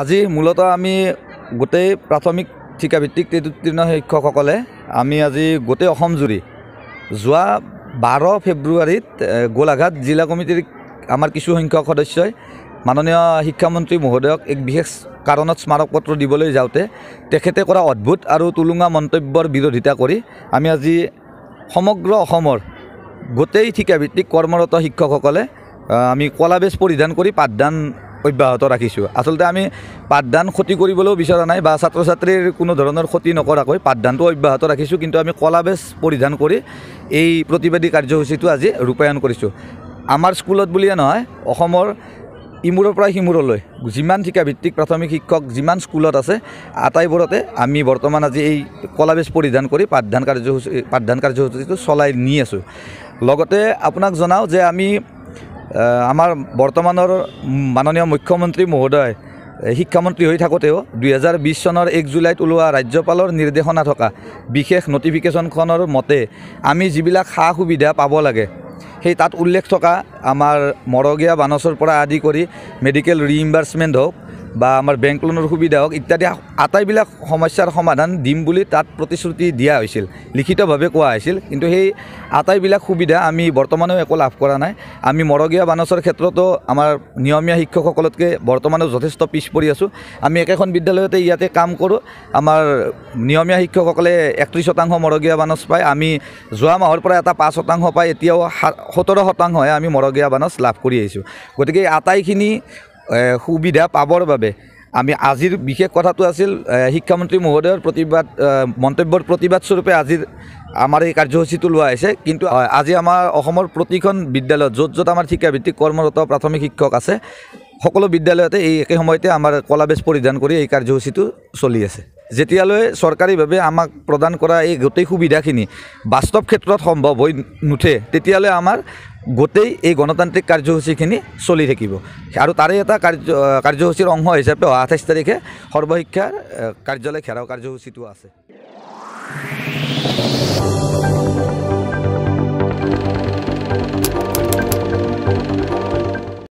আজি মূলতঃ আমি গোটেই প্ৰাথমিক শিক্ষাভিত্তিক তেজোত্তীৰ্ণ শিক্ষকসকলে আমি আজি গোটেই অসম জুৰি যোৱা বাৰ ফেব্ৰুৱাৰীত গোলাঘাট জিলা কমিটিৰ আমাৰ কিছুসংখ্যক সদস্যই মাননীয় শিক্ষামন্ত্ৰী মহোদয়ক এক বিশেষ কাৰণত স্মাৰক পত্ৰ দিবলৈ যাওঁতে তেখেতে কৰা অদ্ভুত আৰু তুলুঙা মন্তব্যৰ বিৰোধিতা কৰি আমি আজি সমগ্ৰ অসমৰ গোটেই শিক্ষাভিত্তিক কৰ্মৰত শিক্ষকসকলে আমি কলাবেজ পৰিধান কৰি পাঠদান অব্যাহত ৰাখিছোঁ আচলতে আমি পাঠদান ক্ষতি কৰিবলৈও বিচৰা নাই বা ছাত্ৰ ছাত্ৰীৰ কোনো ধৰণৰ ক্ষতি নকৰাকৈ পাঠদানটো অব্যাহত ৰাখিছোঁ কিন্তু আমি কলাবেজ পৰিধান কৰি এই প্ৰতিবাদী কাৰ্যসূচীটো আজি ৰূপায়ণ কৰিছোঁ আমাৰ স্কুলত বুলিয়ে নহয় অসমৰ ইমূৰৰ পৰা সিমূৰলৈ যিমান শিক্ষাভিত্তিক প্ৰাথমিক শিক্ষক যিমান স্কুলত আছে আটাইবোৰতে আমি বৰ্তমান আজি এই কলাবেজ পৰিধান কৰি পাঠদান কাৰ্যসূচী পাঠদান কাৰ্যসূচীটো চলাই নি আছোঁ লগতে আপোনাক জনাওঁ যে আমি আমাৰ বৰ্তমানৰ মাননীয় মুখ্যমন্ত্ৰী মহোদয় শিক্ষামন্ত্ৰী হৈ থাকোঁতেও দুহেজাৰ বিছ চনৰ এক জুলাইত ওলোৱা ৰাজ্যপালৰ নিৰ্দেশনা থকা বিশেষ নটিফিকেশ্যনখনৰ মতে আমি যিবিলাক সা সুবিধা পাব লাগে সেই তাত উল্লেখ থকা আমাৰ মৰগীয়া বানচৰ পৰা আদি কৰি মেডিকেল ৰিইম্বাৰ্চমেণ্ট হওক বা আমাৰ বেংক লোনৰ সুবিধা হওক ইত্যাদি আটাইবিলাক সমস্যাৰ সমাধান দিম বুলি তাত প্ৰতিশ্ৰুতি দিয়া হৈছিল লিখিতভাৱে কোৱা হৈছিল কিন্তু সেই আটাইবিলাক সুবিধা আমি বৰ্তমানেও একো লাভ কৰা নাই আমি মৰগীয়া বানচৰ ক্ষেত্ৰতো আমাৰ নিয়মীয়া শিক্ষকসকলতকৈ বৰ্তমানেও যথেষ্ট পিছ পৰি আছোঁ আমি একেখন বিদ্যালয়তে ইয়াতে কাম কৰোঁ আমাৰ নিয়মীয়া শিক্ষকসকলে একত্ৰিছ শতাংশ মৰগীয়া বানচ পায় আমি যোৱা মাহৰ পৰা এটা পাঁচ শতাংশ পায় এতিয়াও সাত সোতৰ শতাংশহে আমি মৰগীয়া বানচ লাভ কৰি আহিছোঁ গতিকে আটাইখিনি সুবিধা পাবৰ বাবে আমি আজিৰ বিশেষ কথাটো আছিল শিক্ষামন্ত্ৰী মহোদয়ৰ প্ৰতিবাদ মন্তব্যৰ প্ৰতিবাদস্বৰূপে আজিৰ আমাৰ এই কাৰ্যসূচীটো লোৱা হৈছে কিন্তু আজি আমাৰ অসমৰ প্ৰতিখন বিদ্যালয়ত য'ত য'ত আমাৰ শিক্ষাভিত্তিক কৰ্মৰত প্ৰাথমিক শিক্ষক আছে সকলো বিদ্যালয়তে এই একে সময়তে আমাৰ কলা বেজ পৰিধান কৰি এই কাৰ্যসূচীটো চলি আছে যেতিয়ালৈ চৰকাৰীভাৱে আমাক প্ৰদান কৰা এই গোটেই সুবিধাখিনি বাস্তৱ ক্ষেত্ৰত সম্ভৱ হৈ নুঠে তেতিয়ালৈ আমাৰ গোটেই এই গণতান্ত্রিক কার্যসূচীখিন চলি থাকিব আর তার এটা কার্য কার্যসূচীর অংশ হিসাবে আঠাইশ তারিখে সর্বশিক্ষার কার্যালয় ঘেরাও কার্যসূচীটা আছে